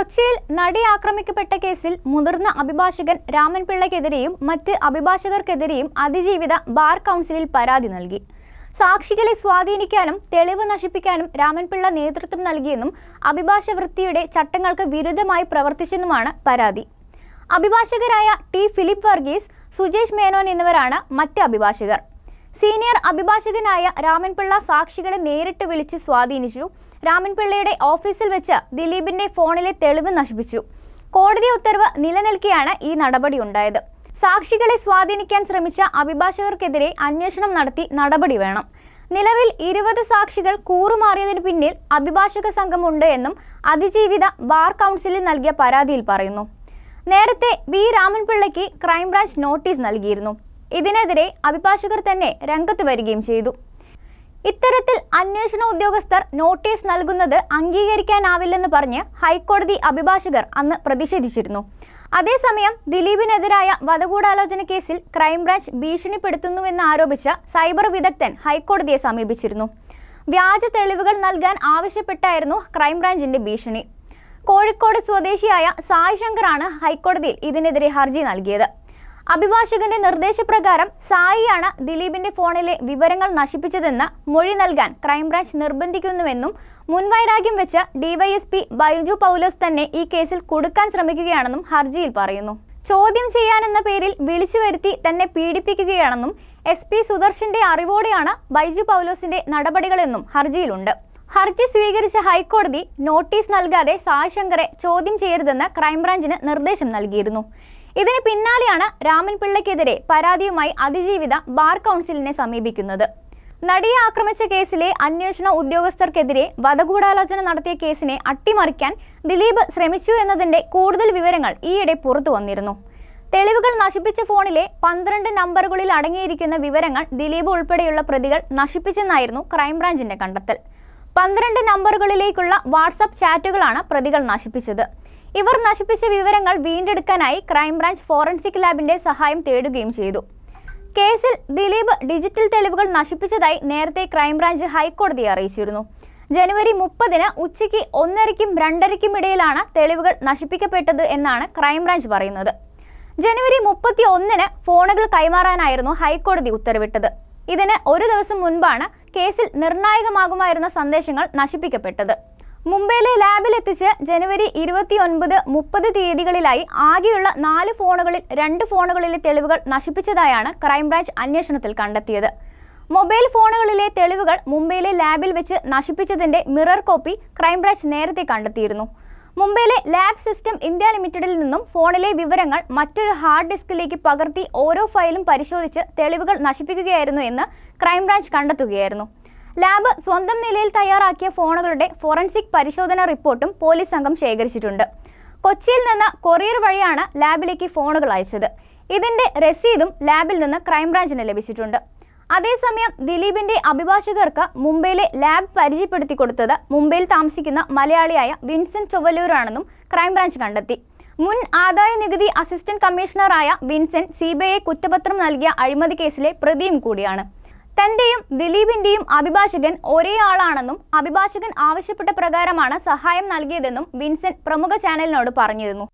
കൊച്ചിയിൽ നടി ആക്രമിക്കപ്പെട്ട കേസിൽ മുതിർന്ന അഭിഭാഷകൻ രാമൻപിള്ളയ്ക്കെതിരെയും മറ്റ് അഭിഭാഷകർക്കെതിരെയും അതിജീവിത ബാർ കൗൺസിലിൽ പരാതി നൽകി സാക്ഷികളെ സ്വാധീനിക്കാനും തെളിവ് നശിപ്പിക്കാനും രാമൻപിള്ള നേതൃത്വം നൽകിയെന്നും അഭിഭാഷ വൃത്തിയുടെ ചട്ടങ്ങൾക്ക് വിരുദ്ധമായി പ്രവർത്തിച്ചെന്നുമാണ് പരാതി അഭിഭാഷകരായ ടി ഫിലിപ്പ് വർഗീസ് സുജേഷ് മേനോൻ എന്നിവരാണ് മറ്റ് അഭിഭാഷകർ സീനിയർ അഭിഭാഷകനായ രാമൻപിള്ള സാക്ഷികളെ നേരിട്ട് വിളിച്ച് സ്വാധീനിച്ചു രാമൻപിള്ളയുടെ ഓഫീസിൽ വെച്ച് ദിലീപിന്റെ ഫോണിലെ തെളിവ് നശിപ്പിച്ചു കോടതി ഉത്തരവ് നിലനിൽക്കെയാണ് ഈ നടപടി ഉണ്ടായത് സാക്ഷികളെ സ്വാധീനിക്കാൻ ശ്രമിച്ച അഭിഭാഷകർക്കെതിരെ അന്വേഷണം നടത്തി നടപടി വേണം നിലവിൽ ഇരുപത് സാക്ഷികൾ കൂറുമാറിയതിനു പിന്നിൽ അഭിഭാഷക സംഘമുണ്ട് എന്നും അതിജീവിത ബാർ കൗൺസിലിൽ നൽകിയ പരാതിയിൽ പറയുന്നു നേരത്തെ വി രാമൻപിള്ളയ്ക്ക് ക്രൈംബ്രാഞ്ച് നോട്ടീസ് നൽകിയിരുന്നു ഇതിനെതിരെ അഭിഭാഷകർ തന്നെ രംഗത്ത് വരികയും ചെയ്തു ഇത്തരത്തിൽ അന്വേഷണ ഉദ്യോഗസ്ഥർ നോട്ടീസ് നൽകുന്നത് അംഗീകരിക്കാനാവില്ലെന്ന് പറഞ്ഞ് ഹൈക്കോടതി അഭിഭാഷകർ അന്ന് പ്രതിഷേധിച്ചിരുന്നു അതേസമയം ദിലീപിനെതിരായ വധഗൂഢാലോചന കേസിൽ ക്രൈംബ്രാഞ്ച് ഭീഷണിപ്പെടുത്തുന്നുവെന്ന് ആരോപിച്ച സൈബർ വിദഗ്ധൻ ഹൈക്കോടതിയെ സമീപിച്ചിരുന്നു വ്യാജ തെളിവുകൾ നൽകാൻ ആവശ്യപ്പെട്ടായിരുന്നു ക്രൈംബ്രാഞ്ചിന്റെ ഭീഷണി കോഴിക്കോട് സ്വദേശിയായ സായ് ശങ്കറാണ് ഹൈക്കോടതിയിൽ ഇതിനെതിരെ ഹർജി നൽകിയത് അഭിഭാഷകന്റെ നിർദ്ദേശപ്രകാരം സായിയാണ് ദിലീപിന്റെ ഫോണിലെ വിവരങ്ങൾ നശിപ്പിച്ചതെന്ന് മൊഴി നൽകാൻ ക്രൈംബ്രാഞ്ച് നിർബന്ധിക്കുന്നുവെന്നും മുൻവൈരാഗ്യം വെച്ച് ഡിവൈഎസ്പി ബൈജു പൗലോസ് തന്നെ ഈ കേസിൽ കൊടുക്കാൻ ശ്രമിക്കുകയാണെന്നും ഹർജിയിൽ പറയുന്നു ചോദ്യം ചെയ്യാനെന്ന പേരിൽ വിളിച്ചു വരുത്തി തന്നെ പീഡിപ്പിക്കുകയാണെന്നും എസ് പി സുദർശന്റെ അറിവോടെയാണ് ബൈജു പൗലോസിന്റെ നടപടികളെന്നും ഹർജിയിലുണ്ട് ഹർജി സ്വീകരിച്ച ഹൈക്കോടതി നോട്ടീസ് നൽകാതെ സായശങ്കറെ ചോദ്യം ചെയ്യരുതെന്ന് ക്രൈംബ്രാഞ്ചിന് നിർദ്ദേശം നൽകിയിരുന്നു ഇതിന് പിന്നാലെയാണ് രാമൻ പിള്ളയ്ക്കെതിരെ പരാതിയുമായി അതിജീവിത ബാർ കൗൺസിലിനെ സമീപിക്കുന്നത് നടിയെ ആക്രമിച്ച കേസിലെ അന്വേഷണ ഉദ്യോഗസ്ഥർക്കെതിരെ വധഗൂഢാലോചന നടത്തിയ കേസിനെ അട്ടിമറിക്കാൻ ദിലീപ് ശ്രമിച്ചു എന്നതിന്റെ കൂടുതൽ വിവരങ്ങൾ ഈയിടെ പുറത്തു വന്നിരുന്നു തെളിവുകൾ നശിപ്പിച്ച ഫോണിലെ പന്ത്രണ്ട് നമ്പറുകളിൽ അടങ്ങിയിരിക്കുന്ന വിവരങ്ങൾ ദിലീപ് ഉൾപ്പെടെയുള്ള പ്രതികൾ നശിപ്പിച്ചെന്നായിരുന്നു ക്രൈംബ്രാഞ്ചിന്റെ കണ്ടെത്തൽ പന്ത്രണ്ട് നമ്പറുകളിലേക്കുള്ള വാട്സപ്പ് ചാറ്റുകളാണ് പ്രതികൾ നശിപ്പിച്ചത് ഇവർ നശിപ്പിച്ച വിവരങ്ങൾ വീണ്ടെടുക്കാനായി ക്രൈംബ്രാഞ്ച് ഫോറൻസിക് ലാബിന്റെ സഹായം തേടുകയും ചെയ്തു കേസിൽ ദിലീപ് ഡിജിറ്റൽ തെളിവുകൾ നശിപ്പിച്ചതായി നേരത്തെ ക്രൈംബ്രാഞ്ച് ഹൈക്കോടതിയെ അറിയിച്ചിരുന്നു ജനുവരി മുപ്പതിന് ഉച്ചയ്ക്ക് ഒന്നരയ്ക്കും രണ്ടരയ്ക്കും ഇടയിലാണ് തെളിവുകൾ നശിപ്പിക്കപ്പെട്ടത് എന്നാണ് ക്രൈംബ്രാഞ്ച് പറയുന്നത് ജനുവരി മുപ്പത്തി ഒന്നിന് ഫോണുകൾ കൈമാറാനായിരുന്നു ഹൈക്കോടതി ഉത്തരവിട്ടത് ഇതിന് ഒരു ദിവസം മുൻപാണ് കേസിൽ നിർണായകമാകുമായിരുന്ന സന്ദേശങ്ങൾ നശിപ്പിക്കപ്പെട്ടത് മുംബൈയിലെ ലാബിലെത്തിച്ച് ജനുവരി ഇരുപത്തി ഒൻപത് മുപ്പത് തീയതികളിലായി ആകെയുള്ള നാല് ഫോണുകളിൽ രണ്ട് ഫോണുകളിലെ തെളിവുകൾ നശിപ്പിച്ചതായാണ് ക്രൈംബ്രാഞ്ച് അന്വേഷണത്തിൽ കണ്ടെത്തിയത് മൊബൈൽ ഫോണുകളിലെ തെളിവുകൾ മുംബൈയിലെ ലാബിൽ വെച്ച് നശിപ്പിച്ചതിന്റെ മിറർ കോപ്പി ക്രൈംബ്രാഞ്ച് നേരത്തെ കണ്ടെത്തിയിരുന്നു മുംബൈയിലെ ലാബ് സിസ്റ്റം ഇന്ത്യ ലിമിറ്റഡിൽ നിന്നും ഫോണിലെ വിവരങ്ങൾ മറ്റൊരു ഹാർഡ് ഡിസ്കിലേക്ക് പകർത്തി ഓരോ ഫയലും പരിശോധിച്ച് തെളിവുകൾ നശിപ്പിക്കുകയായിരുന്നു എന്ന് ക്രൈംബ്രാഞ്ച് കണ്ടെത്തുകയായിരുന്നു ലാബ് സ്വന്തം നിലയിൽ തയ്യാറാക്കിയ ഫോണുകളുടെ ഫോറൻസിക് പരിശോധന റിപ്പോർട്ടും പോലീസ് സംഘം ശേഖരിച്ചിട്ടുണ്ട് കൊച്ചിയിൽ നിന്ന് കൊറിയർ വഴിയാണ് ലാബിലേക്ക് ഫോണുകൾ അയച്ചത് ഇതിന്റെ രസീതും ലാബിൽ നിന്ന് ക്രൈംബ്രാഞ്ചിന് ലഭിച്ചിട്ടുണ്ട് അതേസമയം ദിലീപിന്റെ അഭിഭാഷകർക്ക് മുംബൈയിലെ ലാബ് പരിചയപ്പെടുത്തി കൊടുത്തത് മുംബൈയിൽ താമസിക്കുന്ന മലയാളിയായ വിൻസെന്റ് ചൊവ്വല്ലൂരാണെന്നും ക്രൈംബ്രാഞ്ച് കണ്ടെത്തി മുൻ ആദായ നികുതി അസിസ്റ്റന്റ് കമ്മീഷണറായ വിൻസെന്റ് സി കുറ്റപത്രം നൽകിയ അഴിമതി കേസിലെ പ്രതിയും കൂടിയാണ് തന്റെയും ദിലീപിന്റെയും അഭിഭാഷകൻ ഒരേ ആളാണെന്നും അഭിഭാഷകൻ ആവശ്യപ്പെട്ട പ്രകാരമാണ് സഹായം നൽകിയതെന്നും വിൻസെന്റ് പ്രമുഖ ചാനലിനോട് പറഞ്ഞിരുന്നു